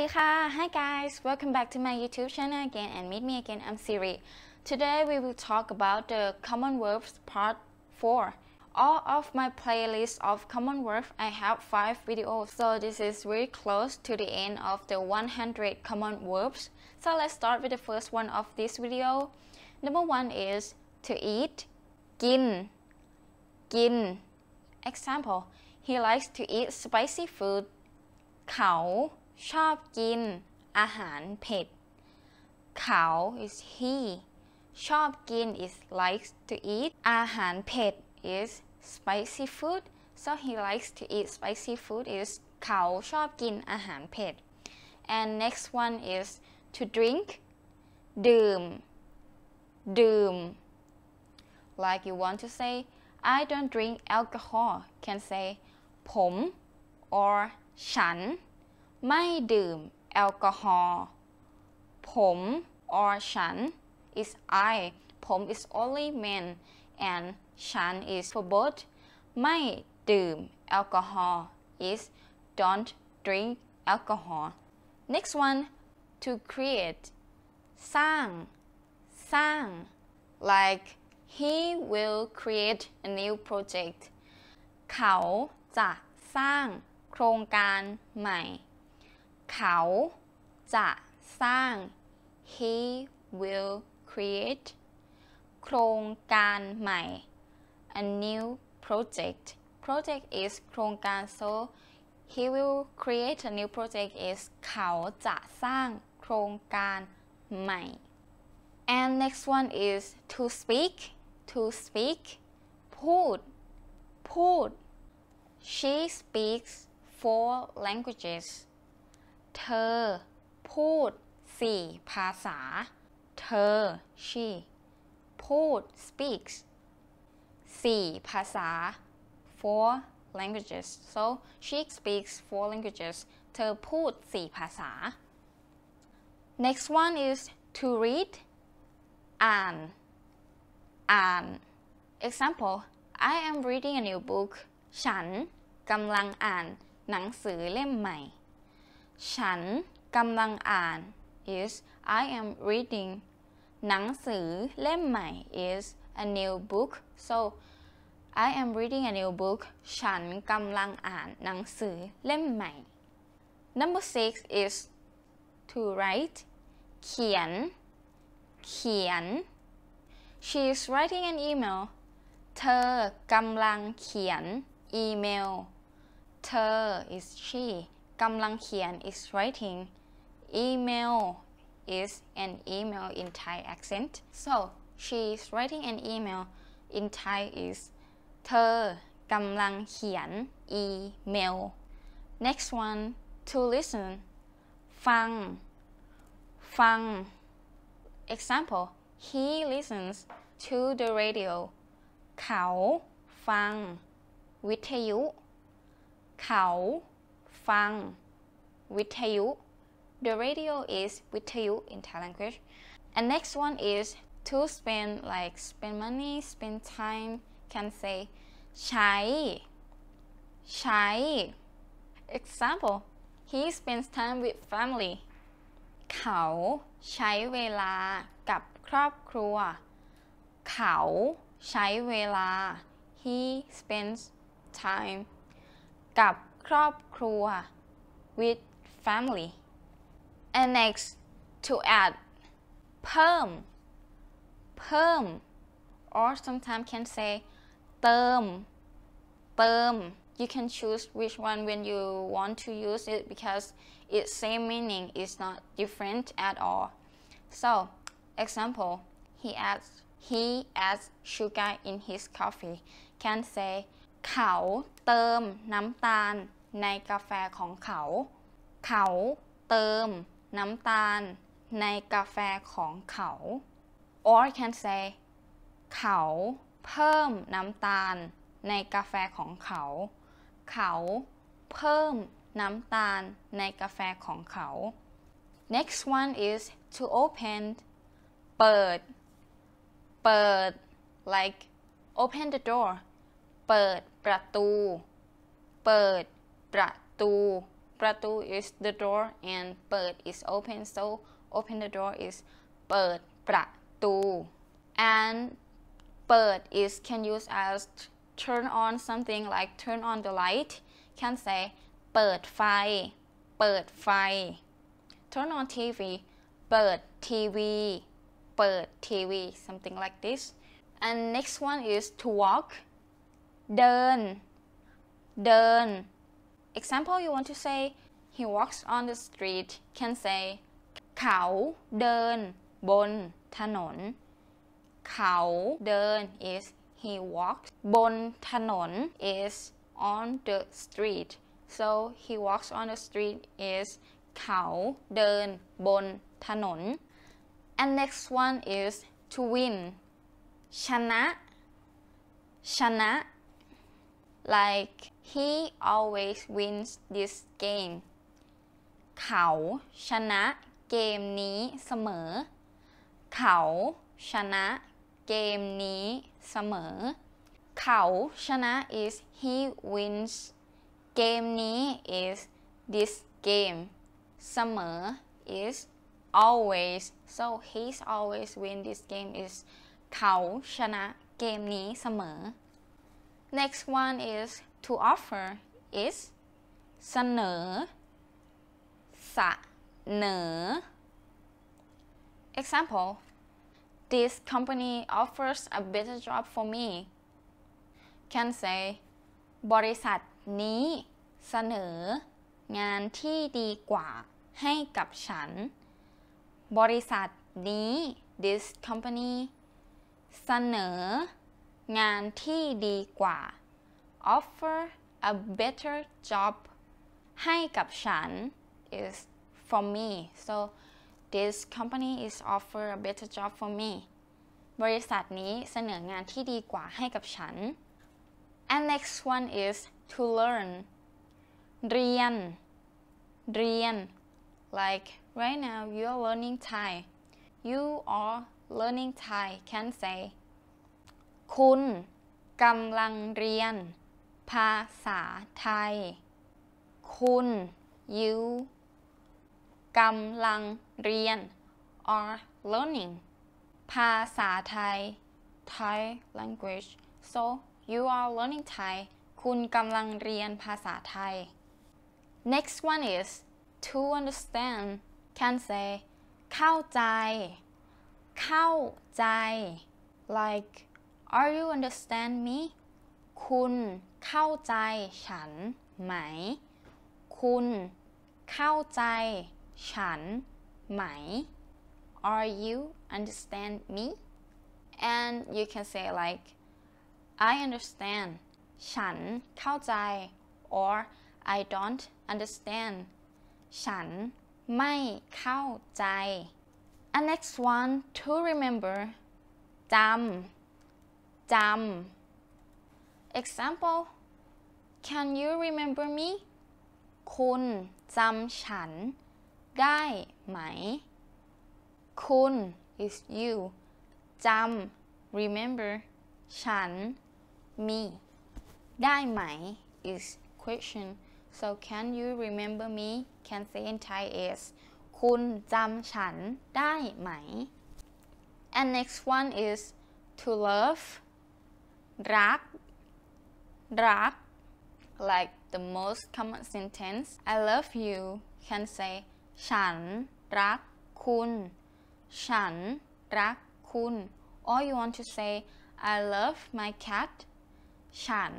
Hi guys, welcome back to my YouTube channel again and meet me again, I'm Siri. Today we will talk about the common verbs part 4. All of my playlist of common verbs, I have 5 videos, so this is very close to the end of the 100 common verbs. So let's start with the first one of this video. Number one is to eat, gin, gin. Example, he likes to eat spicy food, khao ชอบกินอาหารเผ็ดเขา is he ชอบกิน is likes to eat อาหารเผ็ด is spicy food so he likes to eat spicy food is เขาชอบกินอาหารเผ็ด and next one is to drink ดื่มดื่ม like you want to say I don't drink alcohol can say ผม or ฉันไม่ดื่มแอลกอฮอล์ ผม or ฉัน is I ผม is only men and ฉัน is for both ไม่ดื่ม แอลกอฮอล์ is don't drink alcohol next one to create สร้าง สร้าง like he will create a new project เขาจะสร้างโครงการใหม่เขาจะสร้าง he will create โครงการใหม่ a new project project is โครงการ so he will create a new project is เขาจะสร้างโครงการใหม่ and next one is to speak to speak พูด พูด she speaks four languages เธอพูดสี่ภาษา เธอ she พูด speaks สี่ภาษา four languages so she speaks four languages เธอพูดสี่ภาษา next one is to read อ่าน อ่าน example I am reading a new book ฉันกำลังอ่านหนังสือเล่มใหม่ฉันกำลังอ่าน is I am reading หนังสือเล่มใหม่ is a new book so I am reading a new book ฉันกำลังอ่านหนังสือเล่มใหม่ number six is to write เขียน เขียน she is writing an email เธอกำลังเขียนอีเมล เธอ is she กำลังเขียน is writing email is an email in Thai accent so she is writing an email in Thai is เธอกำลังเขียน email next one to listen ฟัง ฟัง example he listens to the radio เขาฟังเขาฟังวิทยุ the radio is วิทยุ in Thai language and next one is to spend like spend money spend time can say ใช้ ใช้ example he spends time with family เขาใช้เวลากับครอบครัว เขาใช้เวลา he spends time กับครอบครัว with family annex to add เพิ่มเพิ่ม or sometimes can say เติมเติม you can choose which one when you want to use it because its same meaning is not different at all so example he adds he adds sugar in his coffee can say เขาเติมน้ำตาลในกาแฟของเขา เขาเติมน้ำตาลในกาแฟของเขา or can say เขา เพิ่มน้ำตาลในกาแฟของเขา เขา เพิ่มน้ำตาลในกาแฟของเขา next one is to open เปิด เปิด like open the door เปิดประตู เปิด pratu. Pratu is the door and bird is open. So open the door is bird pratu. And bird is can use as turn on something like turn on the light. Can say เปิดไฟเปิดไฟ turn on TV TV. something like this and next one is to walk เดินเดิน Example, you want to say he walks on the street can say เขาเดินบนถนน เขาเดิน is he walks บนถนน is on the street so he walks on the street is เขาเดินบนถนน and next one is to win ชนะ ชนะ like he always wins this game เขาชนะเกมนี้เสมอ เขาชนะเกมนี้เสมอ เขาชนะ is he wins เกมนี้ is this game เสมอ is always so he's always win this game is เขาชนะเกมนี้เสมอ Next one is to offer is เสนอ สะเนอ Example This company offers a better job for me Can say บริษัทนี้เสนอ งานที่ดีกว่า ให้กับฉัน บริษัทนี้ this company เสนองานที่ดีกว่า offer a better job ให้กับฉัน is for me so this company is offer a better job for me บริษัทนี้เสนองานที่ดีกว่าให้กับฉัน and next one is to learn เรียน เรียน like right now you're a learning Thai you are learning Thai can say คุณกำลังเรียน ภาษาไทย คุณย u กำลังเรียน are learning ภาษาไทย Thai language so you are learning Thai คุณกำลังเรียนภาษาไทย next one is to understand can say เข้าใจ เข้าใจ like Are you understand me คุณเข้าใจฉันไหม คุณเข้าใจฉันไหม Are you understand me and you can say like I understand ฉันเข้าใจ or I don't understand ฉันไม่เข้าใจ and next one to remember จำจำ example can you remember me คุณจำฉันคุณ is you จำ remember ฉัน me ได้ไหม is question so can you remember me can say in Thai is คุณจำฉันได้ไหม and next one is to love drag drag like the most common sentence I love you can say ฉันรักคุณฉันรักคุณ or you want to say I love my cat ฉัน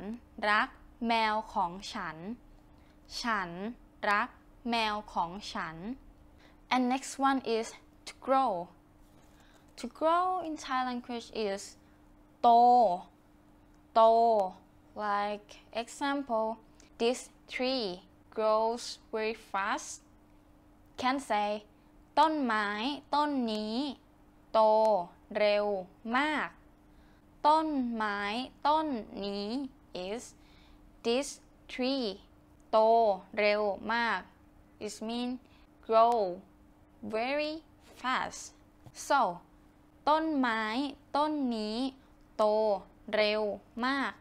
รักแมวของฉันฉันรักแมวของฉัน and next one is to grow to grow in Thai language is โต tall. Like example, this tree grows very fast. Can say ต้นไม้ต้นนี้โตเร็วมาก ต้นไม้ต้นนี้ is this tree โตเร็วมาก It's mean grow very fast so ต้นไม้ต้นนี้โตเร็วมาก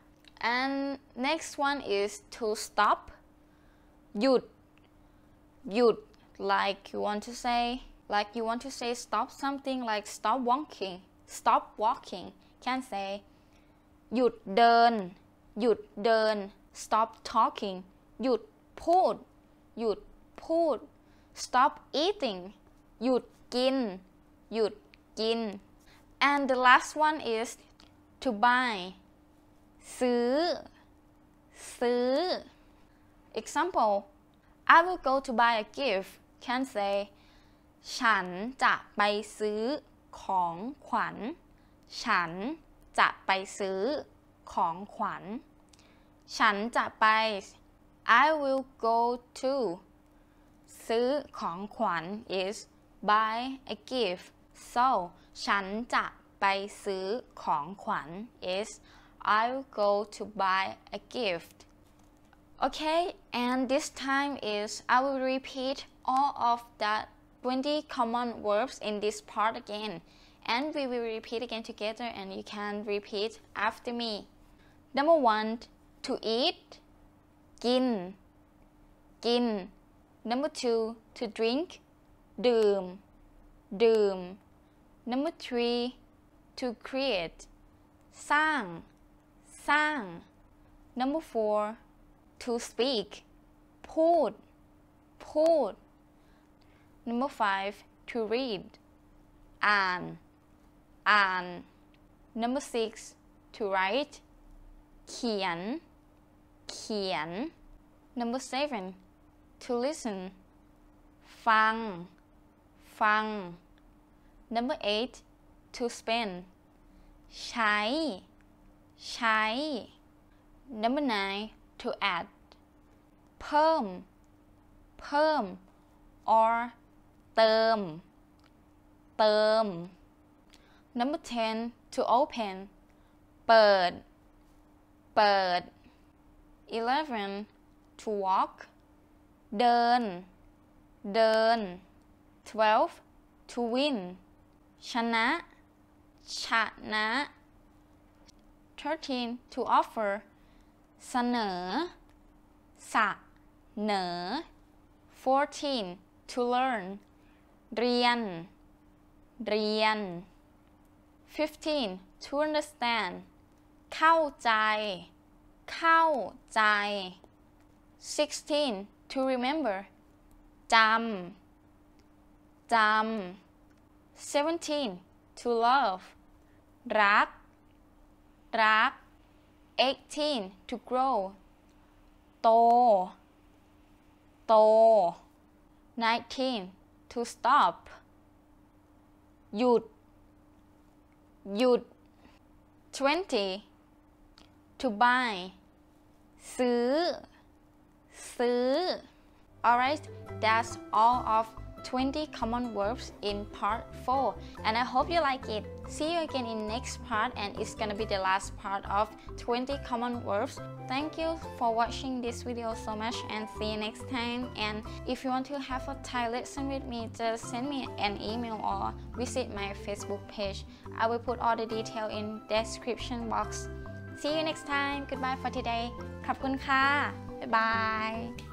and next one is to stop หยุด หยุด like you want to say like you want to say stop something like stop walking stop walking can say หยุดเดิน หยุดเดิน stop talking หยุดพูด หยุดพูด stop eating หยุดกิน หยุดกิน and the last one is to buy ซื้อ ซื้อ example I will go to buy a gift can say ฉันจะไปซื้อของขวัญ ฉันจะไปซื้อของขวัญ ฉันจะไป I will go to ซื้อของขวัญ is buy a gift so ฉันจะไปซื้อของขวัญ is I'll go to buy a gift okay and this time is I will repeat all of that 20 common verbs in this part again and we will repeat again together and you can repeat after me number one to eat ğin, ğin. number two to drink doom doom number three to create sang, sang. number four to speak พูด พูด number five to read อ่าน อ่าน number six to write เขียน เขียน number seven to listen ฟัง ฟัง number eight to spend ใช้ ใช้ number nine to add เพิ่ม เพิ่ม or เติม เติม number ten to open เปิด เปิด eleven to walk เดิน เดิน twelve to win ชนะชนะ 13 to offer เสนอสะเหนอ 14 to learn เรียน เรียน 15 to understand เข้าใจ เข้าใจ 16 to remember จำจำ17 to love รักรัก18 to grow โตโต19 to stop หยุดหยุด20 to buy ซื้อซื้อ alright that's all of 20 common verbs in part 4 and I hope you like it. See you again in next part and it's gonna be the last part of 20 common verbs. Thank you for watching this video so much and see you next time and if you want to have a Thai lesson with me just send me an email or visit my Facebook page. I will put all the detail in description box. See you next time. Goodbye for today. ขอบคุณค่ะ Bye bye.